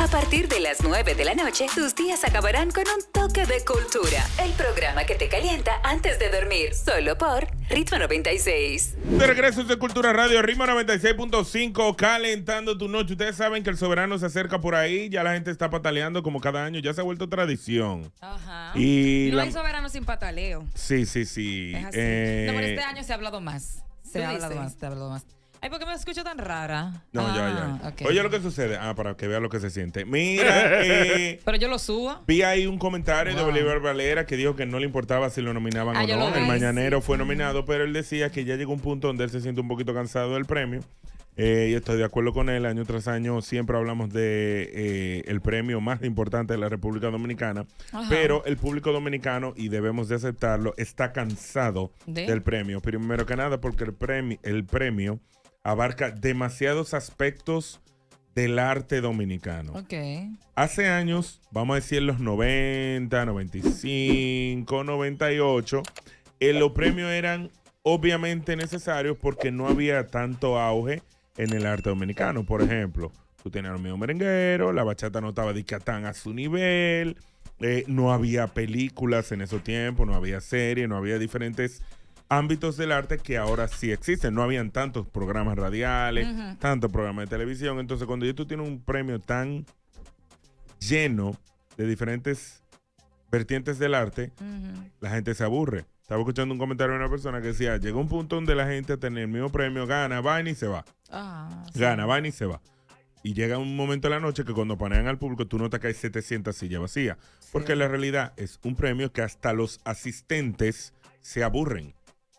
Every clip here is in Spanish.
A partir de las 9 de la noche, tus días acabarán con un toque de cultura. El programa que te calienta antes de dormir, solo por Ritmo 96. De regreso de Cultura Radio, Ritmo 96.5, calentando tu noche. Ustedes saben que el soberano se acerca por ahí, ya la gente está pataleando como cada año, ya se ha vuelto tradición. Ajá. Y no hay soberano sin pataleo. Sí, sí, sí. No, pero eh, este año se ha hablado más. Se ha hablado más, se ha hablado más. Ay, ¿por qué me escucho tan rara? No, ya, ya. Ah, Oye, lo que sucede. Ah, para que vea lo que se siente. Mira. Eh, pero yo lo subo. Vi ahí un comentario de Bolívar Valera que dijo que no le importaba si lo nominaban ah, o no. El mañanero fue nominado, pero él decía que ya llegó un punto donde él se siente un poquito cansado del premio. Eh, y estoy de acuerdo con él. Año tras año siempre hablamos del eh, premio más importante de la República Dominicana, pero el público dominicano y debemos de aceptarlo está cansado del premio. Primero que nada porque el premio, el premio abarca demasiados aspectos del arte dominicano. Hace años, vamos a decir los 90, 95, 98, los premios eran obviamente necesarios porque no había tanto auge en el arte dominicano. Por ejemplo, tú tenías un medio merenguero, la bachata no estaba tan a su nivel, eh, no había películas en esos tiempos, no había series, no había diferentes ámbitos del arte que ahora sí existen. No habían tantos programas radiales, tantos programas de televisión. Entonces, cuando tú tiene un premio tan lleno de diferentes vertientes del arte, la gente se aburre. Estaba escuchando un comentario de una persona que decía, Llega un punto donde la gente tiene el mismo premio, gana, va y se va. Ah, gana, va y se va. Y llega un momento de la noche que cuando panean al público, tú notas que hay 700 sillas vacías. Porque la realidad es un premio que hasta los asistentes se aburren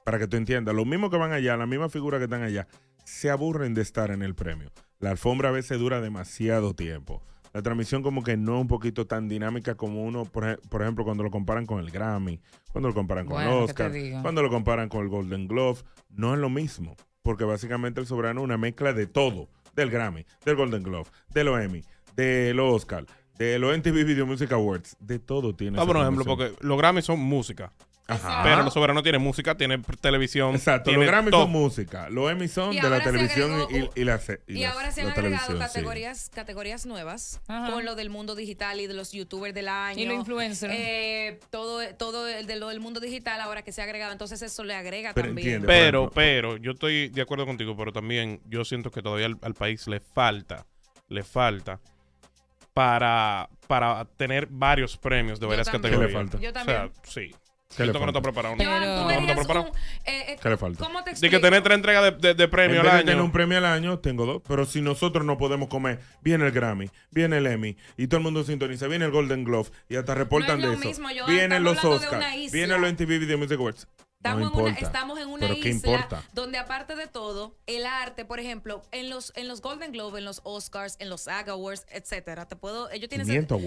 para que tú entiendas, los mismos que van allá, la misma figura que están allá, se aburren de estar en el premio. La alfombra a veces dura demasiado tiempo. La transmisión como que no es un poquito tan dinámica como uno, por, ejemplo, cuando lo comparan con el Grammy, cuando lo comparan con el Oscar, cuando lo comparan con el Golden Glove, no es lo mismo, porque básicamente el soberano es una mezcla de todo, del Grammy, del Golden Glove, de los Emmy, de Oscar, de los MTV Video Music Awards, de todo tiene. Ah, por ejemplo, porque los Grammy son música. Pero los soberanos tiene música, tiene televisión. Exacto, música, los Emmy de la televisión y, la Y, ahora se han agregado categorías, categorías nuevas con lo del mundo digital y de los youtubers del año. Y los influencers. Eh, todo, todo el de lo del mundo digital ahora que se ha agregado. Entonces eso le agrega también. pero, pero, yo estoy de acuerdo contigo, pero también yo siento que todavía al, país le falta, le falta para, para tener varios premios de varias categorías. Yo también. sí. ¿Qué que no preparado. Eh, eh, ¿Qué le falta? ¿Cómo que tener tres entregas de, premio al año un premio al año, tengo dos. Pero si nosotros no podemos comer, viene el Grammy, viene el Emmy, y todo el mundo sintoniza, viene el Golden Glove, y hasta reportan de eso. Vienen los Oscars, vienen los MTV Video Music Awards. Estamos, en una, estamos, en una, isla donde aparte de todo, el arte, por ejemplo, en los en los Golden Globe, en los Oscars, en los SAG Awards, etcétera, te puedo ellos tienen 700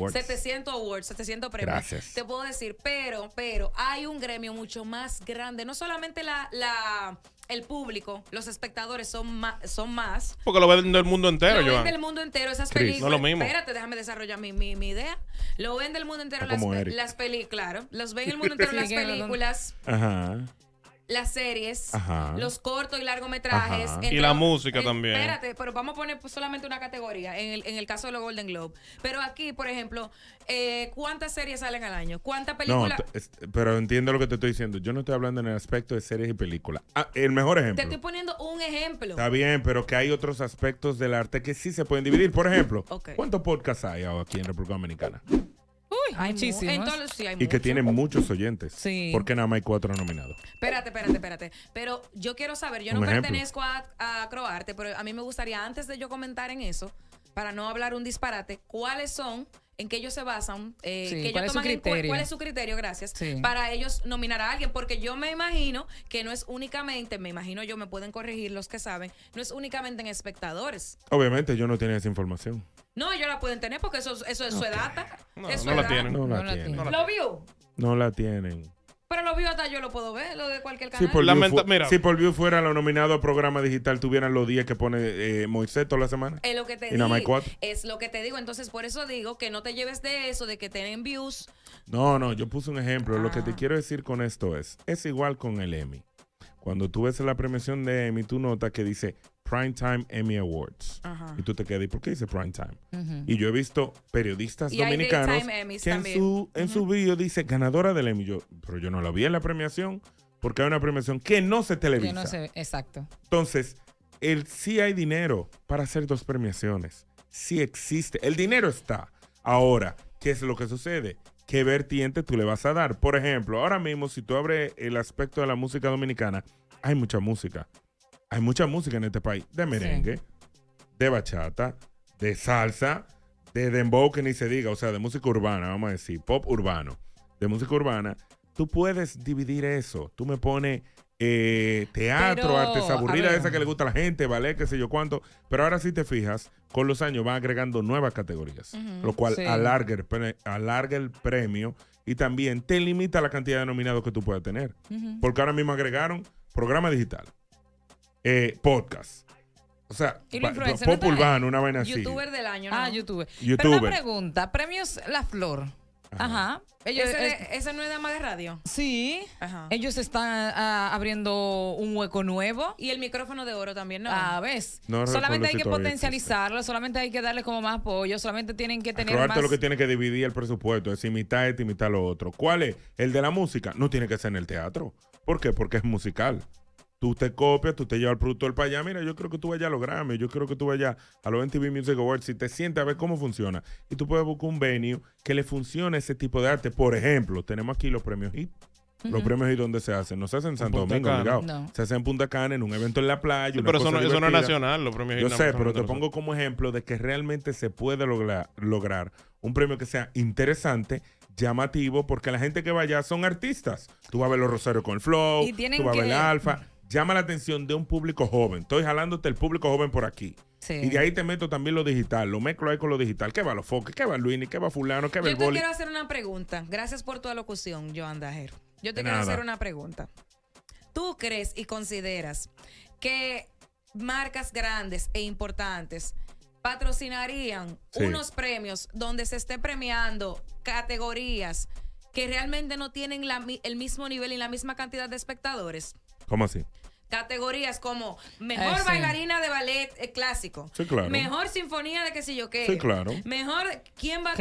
awards. 700 premios. Te puedo decir, pero pero hay un gremio mucho más grande, no solamente la el público, los espectadores son más. Son más Porque lo ven del mundo entero, Lo ven del mundo entero esas películas. No es Espérate, déjame desarrollar mi, idea. Lo ven del mundo entero las, las películas, claro. Los ven el mundo entero las películas. Ajá las series, los cortos y largometrajes. y la música también. Espérate, pero vamos a poner pues, solamente una categoría en el, caso de los Golden Globe. Pero aquí, por ejemplo, eh, ¿cuántas series salen al año? ¿Cuántas películas? No, pero entiendo lo que te estoy diciendo. Yo no estoy hablando en el aspecto de series y películas. Ah, el mejor ejemplo. Te estoy poniendo un ejemplo. Está bien, pero que hay otros aspectos del arte que sí se pueden dividir. Por ejemplo, ¿cuántos podcasts hay aquí en República Dominicana? hay muchísimos. y que tiene muchos oyentes. Sí. Porque nada más hay cuatro nominados. Espérate, espérate, espérate. Pero yo quiero saber, yo no pertenezco a, Croarte, pero a mí me gustaría, antes de yo comentar en eso, para no hablar un disparate, cuáles son en qué ellos se basan, eh, ellos ¿cuál, toman es su criterio? cuál es su criterio, gracias, para ellos nominar a alguien, porque yo me imagino que no es únicamente, me imagino yo, me pueden corregir los que saben, no es únicamente en espectadores. Obviamente, yo no tiene esa información. No, ellos la pueden tener porque eso, eso es su data. No, la tienen. no, la, tienen. ¿Lo vio? No la tienen. Pero lo vio hasta yo lo puedo ver, lo de cualquier canal. Si por, view fuera lo nominado a programa digital, tuvieran los días que pone eh, Moisés toda la semana. Es lo que te digo. Es lo que te digo. Entonces, por eso digo que no te lleves de eso, de que tienen views. No, no, yo puse un ejemplo. Lo que te ah. quiero decir con esto es, es igual con el Emmy. Cuando tú ves la premiación de EMI, tú notas que dice Primetime Emmy Awards. Y tú te quedas, ¿y por qué dice Primetime? Y yo he visto periodistas dominicanos que en su, en su video dice ganadora del Emmy. pero yo no la vi en la premiación porque hay una premiación que no se televisa. exacto. Entonces, el, sí hay dinero para hacer dos premiaciones. Sí existe. El dinero está. Ahora, ¿qué es lo que sucede? ¿Qué vertiente tú le vas a dar? Por ejemplo, ahora mismo, si tú abres el aspecto de la música dominicana, hay mucha música hay mucha música en este país, de merengue, de bachata, de salsa, de dembow que ni se diga, o sea, de música urbana, vamos a decir, pop urbano, de música urbana. Tú puedes dividir eso. Tú me pones eh, teatro, artes aburridas, esa que le gusta a la gente, ¿vale? qué sé yo cuánto. Pero ahora si sí te fijas, con los años van agregando nuevas categorías, lo cual alarga, el premio y también te limita la cantidad de nominados que tú puedas tener. Porque ahora mismo agregaron programa digital, eh, podcast. O sea, pop una vaina así. Youtuber del año, Ah, youtuber. Pero una pregunta, premios La Flor. Ajá. Ellos, ¿Ese, no es dama de radio? Sí. Ajá. Ellos están ah, abriendo un hueco nuevo. Y el micrófono de oro también, ¿no? ah, ¿ves? solamente hay que potencializarlo, solamente hay que darle como más apoyo, solamente tienen que tener Pero más... lo que tiene que dividir el presupuesto, es imitar y imitar lo otro. ¿Cuál es? El de la música. No tiene que ser en el teatro. ¿Por qué? Porque es musical tú te copias, tú te llevas el productor para allá, ah, mira, yo creo que tú vayas a los yo creo que tú vayas a los MTV Music Awards, y te sientes a ver cómo funciona. Y tú puedes buscar un venue que le funcione ese tipo de arte. Por ejemplo, tenemos aquí los premios HIT. Los premios y dónde se hacen. No se hacen en Santo Domingo, no. Se hacen en Punta Cana, en un evento en la playa. pero eso no, es nacional, los premios Yo sé, pero te pongo como ejemplo de que realmente se puede lograr, lograr un premio que sea interesante llamativo porque la gente que vaya son artistas. Tú vas a ver los Rosarios con el Flow, tú vas a ver el Alfa llama la atención de un público joven. Estoy jalándote el público joven por aquí. Y de ahí te meto también lo digital, lo mezclo ahí con lo digital. ¿Qué va los foques? ¿Qué va Luini? ¿Qué va fulano? ¿Qué va Yo te quiero hacer una pregunta. Gracias por tu alocución, Joan Dajer. Yo te quiero hacer una pregunta. ¿Tú crees y consideras que marcas grandes e importantes patrocinarían unos premios donde se esté premiando categorías que realmente no tienen el mismo nivel y la misma cantidad de espectadores? ¿Cómo así? categorías como mejor eh, bailarina de ballet eh, clásico, mejor sinfonía de qué sé yo qué, claro. mejor quién va, a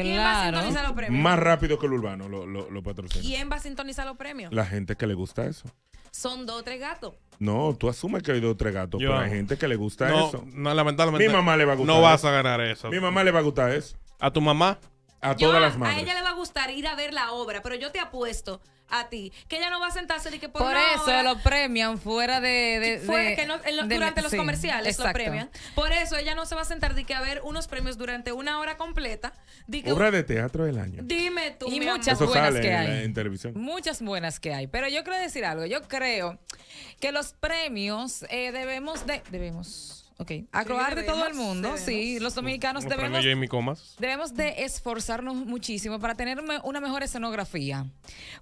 sintonizar los premios. Más rápido que el urbano lo, lo, patrocina. ¿Quién va a sintonizar los premios? La gente que le gusta eso. Son dos o tres gatos. No, tú asumes que hay dos o tres gatos, pero hay gente que le gusta eso. No, lamentablemente. Mi mamá le va a gustar. No vas a ganar eso. Mi mamá le va a gustar eso. ¿A tu mamá? A todas las madres. A ella le va a gustar ir a ver la obra, pero yo te apuesto a ti que ella no va a sentarse ni que por, por eso lo premian fuera de, durante los comerciales lo premian. Por eso ella no se va a sentar de que a ver unos premios durante una hora completa. obra de teatro del año. Dime tú. Y muchas buenas que hay. Muchas buenas que hay. Pero yo quiero decir algo. Yo creo que los premios eh, debemos de debemos Ok. Acrobar de todo el mundo, sí. Los dominicanos debemos. comas. Debemos de esforzarnos muchísimo para tener una mejor escenografía.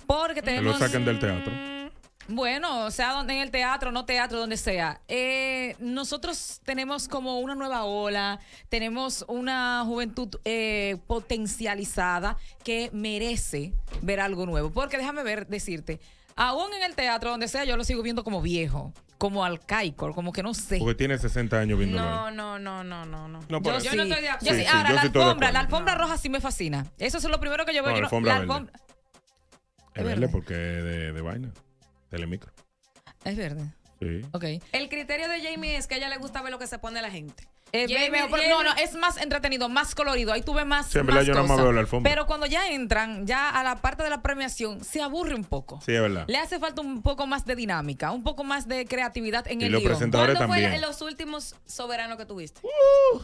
Porque tenemos. Mm. Que lo saquen del teatro. Bueno, sea donde en el teatro, no teatro, donde sea. Eh, nosotros tenemos como una nueva ola, tenemos una juventud eh, potencializada que merece ver algo nuevo. Porque déjame ver, decirte, aún en el teatro, donde sea, yo lo sigo viendo como viejo como alcaico, como que no sé. Porque tiene 60 años viendo. No, no, no, no, no, no. yo, ahora, la alfombra, la alfombra roja sí me fascina. Eso es lo primero que yo veo. la alfombra. Es verde porque de, de vaina, telemicro. Es verde. El criterio de Jamie es que a ella le gusta ver lo que se pone la gente. no, no, es más entretenido, más colorido. Ahí tú más. Pero cuando ya entran, ya a la parte de la premiación, se aburre un poco. Sí, es verdad. Le hace falta un poco más de dinámica, un poco más de creatividad en el los ¿Cuándo fue los últimos soberanos que tuviste? Uh.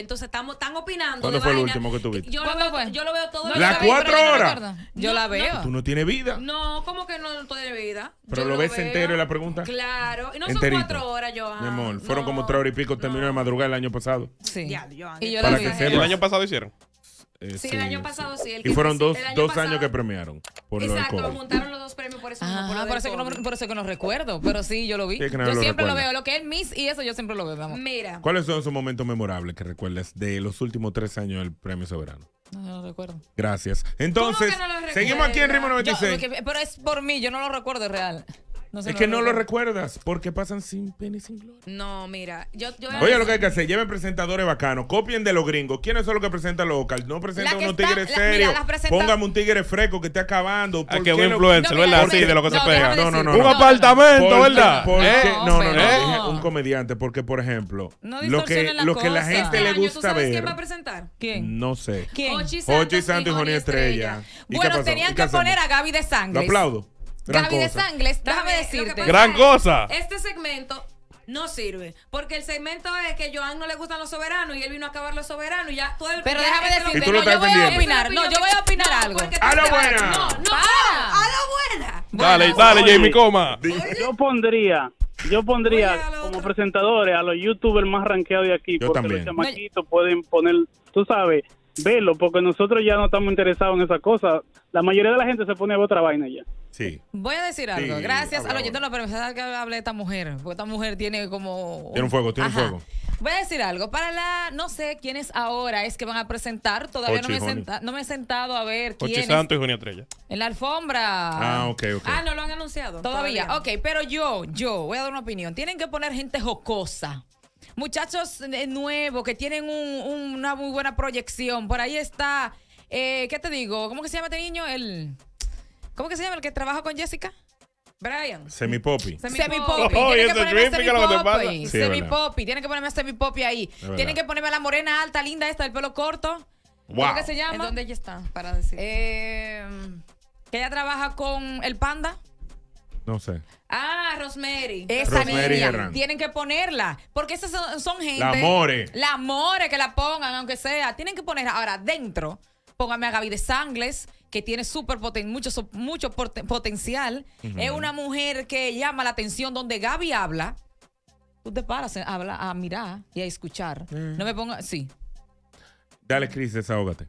Entonces estamos están opinando. ¿Cuándo fue el último que tuviste? Yo, lo veo, fue? yo lo veo todo. No, ¿Las cuatro horas? yo la veo. Tú no tienes vida. No, ¿cómo que no tienes vida? Pero lo, ves entero en la pregunta. Claro. Y no son cuatro horas, Johan. Mi amor, fueron como tres horas y pico. Terminó de madrugar el año pasado. Sí. Ya, y yo Para ¿El año pasado hicieron? Eh, sí, el año pasado sí. y fueron dos, años que premiaron. Por exacto, montaron juntaron los dos premios por eso. por, eso que no, recuerdo, pero sí, yo lo vi. yo siempre lo veo. Lo que es Miss y eso yo siempre lo veo. Vamos. Mira. ¿Cuáles son esos momentos memorables que recuerdas de los últimos tres años del Premio Soberano? No, no lo recuerdo. Gracias. Entonces, seguimos aquí en Rimo 96. pero es por mí, yo no lo recuerdo, es real es que no lo recuerdas porque pasan sin pena y sin gloria. No, mira, yo, yo Oye, lo que hay que hacer, lleven presentadores bacanos, copien de los gringos. ¿Quiénes son los que presentan los local? No presentan unos tigre tigres serios. un tigre fresco que esté acabando. Ah, que un influencer, ¿verdad? Sí, de lo que se pega. No, no, no. Un apartamento, ¿verdad? no, no, no, eh, Un comediante, porque, por ejemplo, lo, que, la gente le este gusta ver. ¿Quién va a presentar? ¿Quién? No sé. ¿Quién? Ochi Santos y Johnny Estrella. Bueno, tenían que poner a Gaby de Sangre. Lo aplaudo. Gaby de Sangles, déjame decirte. Gran cosa. este segmento no sirve. Porque el segmento es que Joan no le gustan los soberanos y él vino a acabar los soberanos y ya todo el Pero déjame decirte, no, yo voy a opinar, no, yo voy a opinar algo. A la buena. No, no, para. a la buena. Dale, dale, Jamie, coma. Yo pondría yo pondría como presentadores a los youtubers más rankeados de aquí. porque los chamaquitos pueden poner, tú sabes, velo, porque nosotros ya no estamos interesados en esa cosa. La mayoría de la gente se pone a otra vaina ya. Sí. Voy a decir algo. Gracias a los pero que hable esta mujer, porque esta mujer tiene como... Tiene un fuego, tiene un fuego. Voy a decir algo. Para la, no sé quiénes ahora es que van a presentar. Todavía no, me no me, he sentado a ver quiénes. Santo y junio Estrella. En la alfombra. Ah, ok, Ah, no lo han anunciado. Todavía. todavía. Ok, pero yo, yo voy a dar una opinión. Tienen que poner gente jocosa muchachos nuevos que tienen una muy buena proyección. Por ahí está, eh, ¿qué te digo? ¿Cómo que se llama este niño? El, ¿Cómo que se llama el que trabaja con Jessica? Brian. Semi-poppy. Semi-poppy. tiene que ponerme semi semi-poppy ahí. Tiene que ponerme a la morena alta, linda esta, del pelo corto. ¿Cómo que se llama? dónde ella está? Para decir. Eh, que ella trabaja con el panda. No sé. Ah, Rosemary. Esa niña. Tienen que ponerla. Porque esas son, gente. La more. La more que la pongan, aunque sea. Tienen que ponerla. Ahora, dentro, póngame a Gaby de Sangles, que tiene súper mucho, mucho potencial. Es una mujer que llama la atención donde Gaby habla. Tú te paras a, a mirar y a escuchar. Mm. No me ponga... Sí. Dale, Cris, desahógate.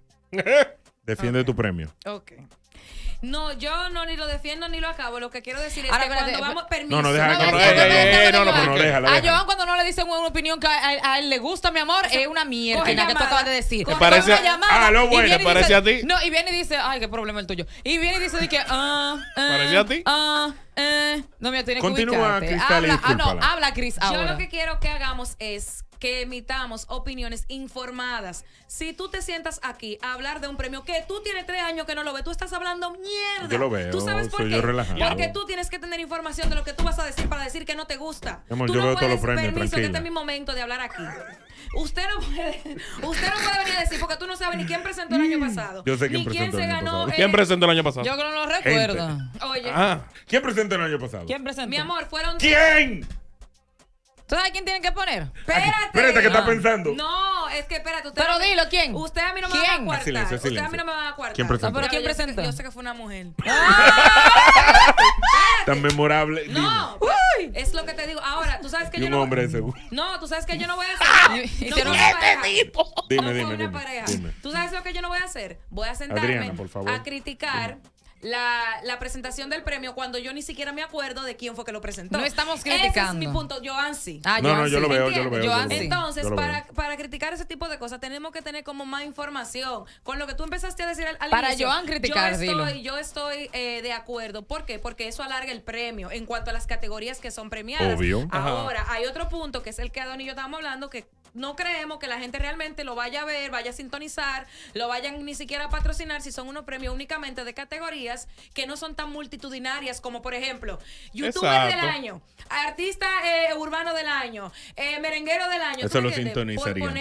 Defiende tu premio. Ok. No, yo no ni lo defiendo ni lo acabo. Lo que quiero decir es que cuando vamos. Pues, permiso. No, no, deja. No, no, A Joan, cuando no le dicen una opinión que a, él le gusta, mi amor, es una mierda que tú acabas de decir. Me parece. Ah, lo bueno, parece a ti. No, y viene y dice, ay, qué problema el tuyo. Y viene y dice, de que, ah, ah ¿Parece a ti? Ah. Eh, no, mira, tienes que que Continúa, Habla, ah, no, habla, Cris. Ahora. Yo lo que quiero que hagamos es que emitamos opiniones informadas. Si tú te sientas aquí a hablar de un premio que tú tienes tres años que no lo ves, tú estás hablando mierda. Yo lo veo. ¿Tú sabes por qué? Porque tú tienes que tener información de lo que tú vas a decir para decir que no te gusta. tú yo no puedes permiso que este es mi momento de hablar aquí. Usted no puede, usted no puede venir a decir porque tú no sabes ni quién presentó el año mm, pasado. Yo sé quién ni quién presentó se el año ganó. pasado. ¿Quién presentó el año pasado? Yo no lo recuerdo. Oye. Ah, ¿Quién presentó el año pasado? ¿Quién presentó? Mi amor, fueron. ¿Quién? ¿Tú sabes quién tienen que poner? Espérate. Espérate, ¿qué está ah. pensando. No, es que espérate. Usted pero dilo, ¿quién? Usted a mí no me va a cuartar. Silencio, silencio. Usted a mí no me va a cuartar. ¿Quién presentó? pero ¿quién presentó? Yo, sé que fue una mujer. ¡Ah! Tan memorable. No. Uy. Es lo que te digo. Ahora, tú sabes que yo no... un hombre seguro. No, tú sabes que yo no voy a hacer... Hicieron este Dime, dime, dime. Tú sabes lo que yo no voy a hacer. Voy a sentarme a criticar la, la, presentación del premio cuando yo ni siquiera me acuerdo de quién fue que lo presentó. No estamos criticando. Ese es mi punto, Joan Ah, no, no, yo lo veo, yo lo veo. Entonces, para, criticar ese tipo de cosas, tenemos que tener como más información. Con lo que tú empezaste a decir al, para inicio. Yo estoy, Yo estoy eh, de acuerdo. ¿Por qué? Porque eso alarga el premio en cuanto a las categorías que son premiadas. Obvio. Ahora, hay otro punto que es el que Adon y yo estábamos hablando que no creemos que la gente realmente lo vaya a ver, vaya a sintonizar, lo vayan ni siquiera a patrocinar si son unos premios únicamente de categorías que no son tan multitudinarias como por ejemplo youtuber del año, artista eh, urbano del año, eh, merenguero del año. Eso lo sintonizarían.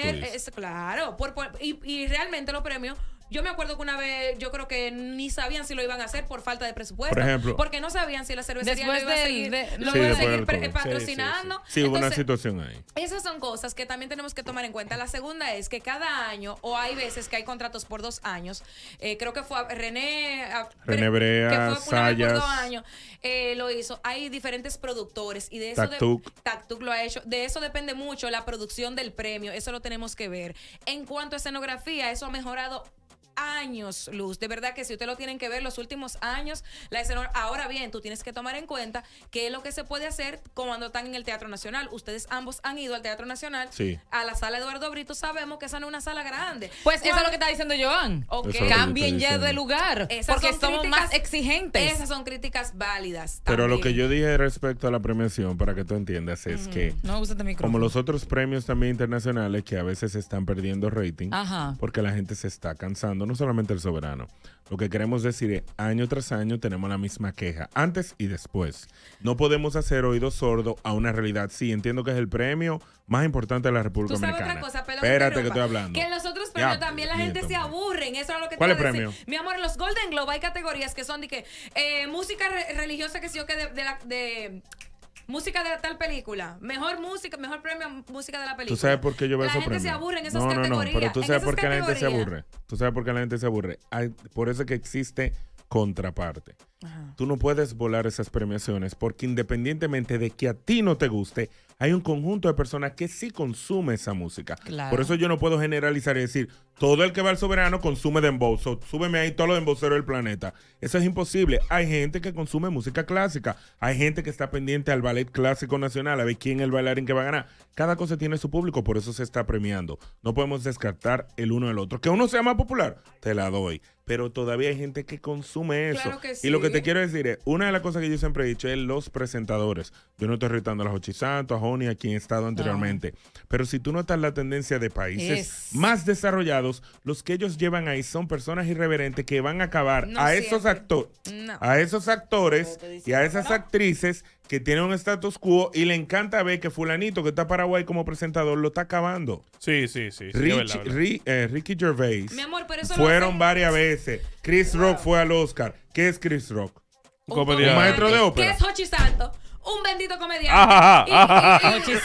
claro, y, y realmente los premios yo me acuerdo que una vez, yo creo que ni sabían si lo iban a hacer por falta de presupuesto. Por ejemplo. Porque no sabían si la cervecería iba a seguir, seguir patrocinando. Sí, una situación ahí. Esas son cosas que también tenemos que tomar en cuenta. La segunda es que cada año, o hay veces que hay contratos por dos años, eh, creo que fue a René... René Brea, que fue Sayas, por dos años, eh, lo hizo. Hay diferentes productores y de eso... Tactuk. De, lo ha hecho. De eso depende mucho la producción del premio. Eso lo tenemos que ver. En cuanto a escenografía, eso ha mejorado años luz. De verdad que si usted lo tienen que ver los últimos años, la escena. Ahora bien, tú tienes que tomar en cuenta qué es lo que se puede hacer cuando están en el Teatro Nacional. Ustedes ambos han ido al Teatro Nacional, a la sala Eduardo Brito, sabemos que esa no es una sala grande. Pues eso es lo que está diciendo Joan. Cambien ya de lugar, porque somos más exigentes. Esas son críticas válidas. Pero lo que yo dije respecto a la premiación, para que tú entiendas, es que este como los otros premios también internacionales que a veces están perdiendo rating, porque la gente se está cansando no solamente el soberano. Lo que queremos decir es, año tras año tenemos la misma queja, antes y después. No podemos hacer oído sordo a una realidad. Sí, entiendo que es el premio más importante de la República ¿Tú sabes Otra Espérate que estoy hablando. Que en los otros premios también la gente se pues. aburren. Eso es lo que es el Mi amor, los Golden Globe hay categorías que son de que eh, música religiosa que sí yo que de, la, de música de tal película, mejor música, mejor premio música de la película. ¿Tú sabes por qué yo veo esos premios? La se aburre en esas no, categorías. pero tú sabes por qué la gente se aburre. Tú sabes por qué la gente se aburre. por eso que existe contraparte. Tú no puedes volar esas premiaciones porque independientemente de que a ti no te guste, hay un conjunto de personas que sí consume esa música. Por eso yo no puedo generalizar y decir, todo el que va al soberano consume de So, súbeme ahí todos los demboceros del planeta. Eso es imposible. Hay gente que consume música clásica. Hay gente que está pendiente al ballet clásico nacional, a ver quién es el bailarín que va a ganar. Cada cosa tiene su público, por eso se está premiando. No podemos descartar el uno del otro. Que uno sea más popular, te la doy. Pero todavía hay gente que consume eso. Y lo que te quiero decir es, una de las cosas que yo siempre he dicho es los presentadores. Yo no estoy retando a los Santos, a Joni, a quien he estado anteriormente. Pero si tú notas la tendencia de países más desarrollados, los que ellos llevan ahí son personas irreverentes que van a acabar a, esos actores a esos actores y a esas actrices que tienen un status quo y le encanta ver que fulanito que está Paraguay como presentador lo está acabando. Sí, sí, sí. Eh, Ricky Gervais. fueron varias veces. Chris Rock fue al Oscar. ¿Qué es Chris Rock? Un, maestro de ópera. ¿Qué es Hochi Santos? Un bendito comediante. Ajá, Hochi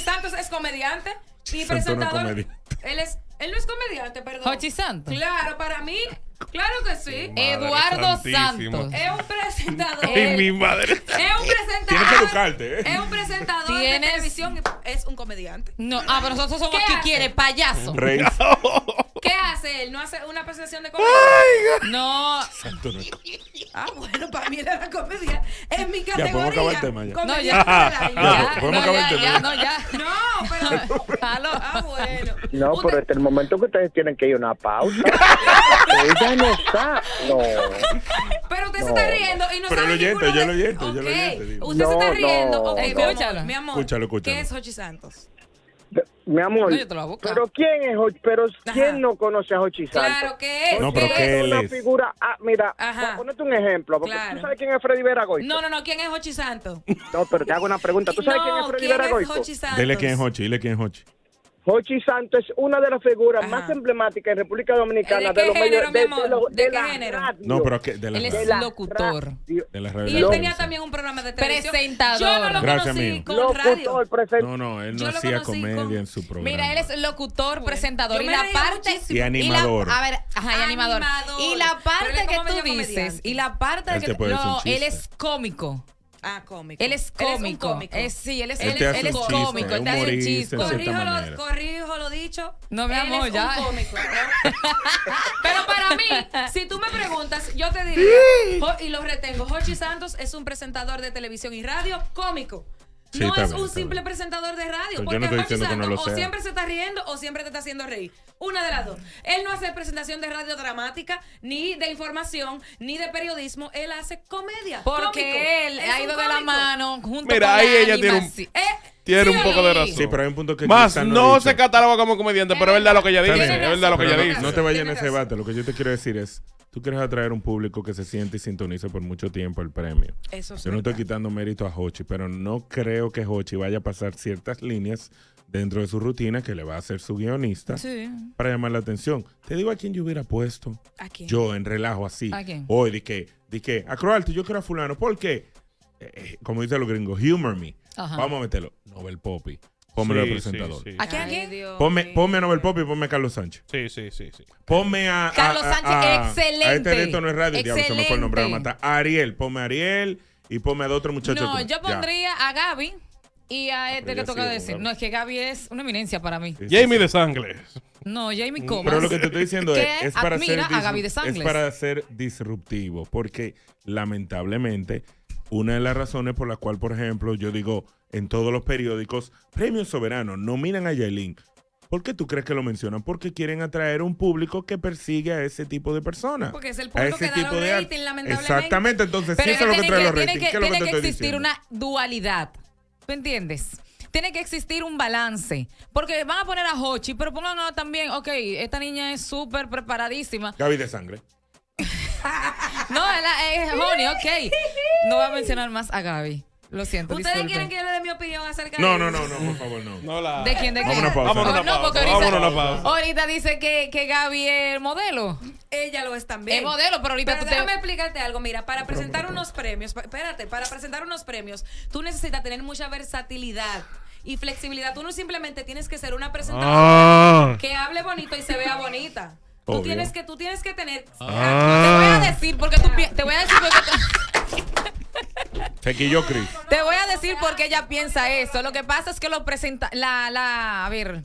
Santos. es comediante y presentador. Él es él no es comediante, perdón. Hochi Claro, para mí Claro que sí. Eduardo Santos. Es un presentador. es mi madre. Es un presentador. Tienes que educarte. ¿eh? Es un presentador de televisión. Es un comediante. No, ah, pero nosotros somos que quiere payaso. Rey. ¿Qué hace él? ¿No hace una presentación de comedia? Ay, no. Santo no. Ah, bueno, para mí era la comedia. Es mi categoría. Ya, podemos acabar el tema ya. No, ya. ya, no, Ya, no, pero. Ah, bueno. No, pero hasta el momento que ustedes tienen que ir a una pausa está. No. Pero usted se está riendo y no Pero sabe lo yo lo oyente yo lo Usted se está riendo. escúchalo. Mi amor, escúchalo, escúchalo. ¿qué es Hochi Santos? Mi amor, pero quién es pero quién no conoce a Hochi Santos? Claro que es. No, pero es una figura, ah, mira, ponete un ejemplo, porque tú sabes quién es Freddy Veragoy No, no, no, ¿quién es Hochi Santos? No, pero te hago una pregunta, ¿tú sabes quién es Freddy ¿quién Dile quién es Hochi, dile quién es Hochi. Hochi Santos es una de las figuras más emblemáticas en República Dominicana. ¿De, los género, medios, de, de, la género? Radio. No, pero que de Él es locutor. Y él tenía también un programa de televisión. Presentador. Yo no lo Gracias, conocí con radio. No, no, él no hacía comedia en su programa. Mira, él es locutor, presentador. Y la parte... Y animador. a ver, ajá, y animador. Y la parte que tú dices... Y la parte que... No, él es cómico. Ah, cómico. Él es cómico. es eh, sí, él es, él, él, es cómico. hace chiste. Corrijo lo, dicho. No, me amo ya. Pero para mí, si tú me preguntas, yo te diría, y lo retengo, Jochi Santos es un presentador de televisión y radio cómico no es un simple presentador de radio. porque o siempre se está riendo o siempre te está haciendo reír. Una de las dos. Él no hace presentación de radio dramática, ni de información, ni de periodismo. Él hace comedia. Porque él ha ido de la mano junto con tiene un poco de razón. Sí, pero hay un punto que. Más no, se cataloga como comediante, pero es verdad lo que ella dice. Es verdad lo que ella dice. No te vayas en ese debate. Lo que yo te quiero decir es: tú quieres atraer un público que se siente y sintonice por mucho tiempo el premio. Eso Yo no estoy quitando mérito a Hochi, pero no creo que Hochi vaya a pasar ciertas líneas dentro de su rutina que le va a hacer su guionista para llamar la atención. Te digo a quién yo hubiera puesto. ¿A quién? Yo en relajo así. ¿A quién? Hoy, di que, di que, a Croalto, yo quiero a Fulano. ¿Por qué? Eh, eh, como dicen los gringos, humor me. Vamos a meterlo. Nobel Poppy. Ponme el presentador. sí. ¿A quién? Ponme, a Nobel Poppy y ponme a Carlos Sánchez. Sí, sí, sí, sí. Ponme a. Carlos Sánchez, excelente. A este esto no es radio. Diablo, se me fue el nombre. Ariel, ponme a Ariel y ponme a otro muchacho. No, yo pondría a Gaby y a este que toca decir. No, es que Gaby es una eminencia para mí. Jamie de Sangles No, Jamie mm, Comas. Pero lo que te estoy diciendo es, es para a Gaby de Sangles es para ser disruptivo, porque lamentablemente una de las razones por las cual, por ejemplo, yo digo en todos los periódicos, Premio Soberano, nominan a Yailin. ¿Por qué tú crees que lo mencionan? Porque quieren atraer un público que persigue a ese tipo de personas. Porque es el público que da tipo de lamentablemente. Exactamente, entonces sí es lo que trae Tiene que, existir una dualidad. ¿Tú entiendes? tiene que existir un balance. Porque van a poner a Hochi, pero pónganlo también, ok, esta niña es súper preparadísima. Gaby de sangre no, es, Honey, ok. No va a mencionar más a Gaby. Lo siento. ¿Ustedes quieren que yo le dé mi opinión acerca de de No, no, no, por favor, no. no la... ¿De quién? ¿De quién? Vámonos pausa. Vámonos, no, pausa. Ahorita, ahorita, dice que, que Gaby es modelo. Ella lo es también. Es modelo, pero ahorita pero déjame explicarte algo. Mira, para presentar unos premios, espérate, para presentar unos premios, tú necesitas tener mucha versatilidad y flexibilidad. Tú no simplemente tienes que ser una presentadora ah. que hable bonito y se vea bonita. Tú tienes que, tener. Te voy ah. a decir porque tú te voy a decir porque Chris. Te voy a decir porque ella piensa eso. Lo que pasa es que lo presenta la la a ver.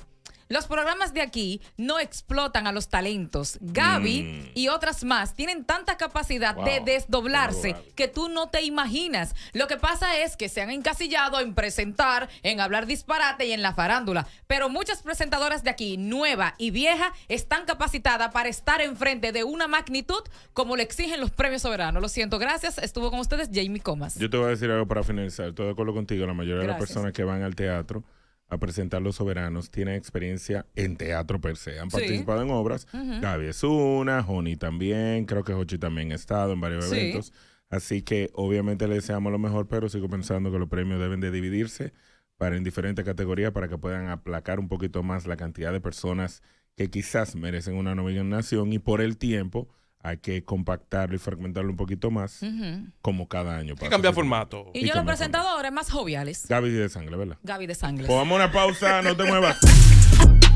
Los programas de aquí no explotan a los talentos. Gaby mm. y otras más tienen tanta capacidad de desdoblarse que tú no te imaginas. Lo que pasa es que se han encasillado en presentar, en hablar disparate y en la farándula. Pero muchas presentadoras de aquí, nueva y vieja, están capacitadas para estar enfrente de una magnitud como le exigen los premios soberanos. Lo siento, gracias. Estuvo con ustedes Jamie Comas. Yo te voy a decir algo para finalizar. Estoy de acuerdo contigo. La mayoría de las personas que van al teatro a presentar Los Soberanos tienen experiencia en teatro per se. Han participado en obras. Gaby es una, Joni también, creo que Hochi también ha estado en varios eventos. Así que obviamente le deseamos lo mejor, pero sigo pensando que los premios deben de dividirse para en diferentes categorías para que puedan aplacar un poquito más la cantidad de personas que quizás merecen una nación y por el tiempo hay que compactarlo y fragmentarlo un poquito más, como cada año. hay que cambiar formato. Y, yo los presentadores más joviales. Gaby de Sangre, ¿verdad? Gaby de Sangre. Pues vamos a una pausa, no te muevas.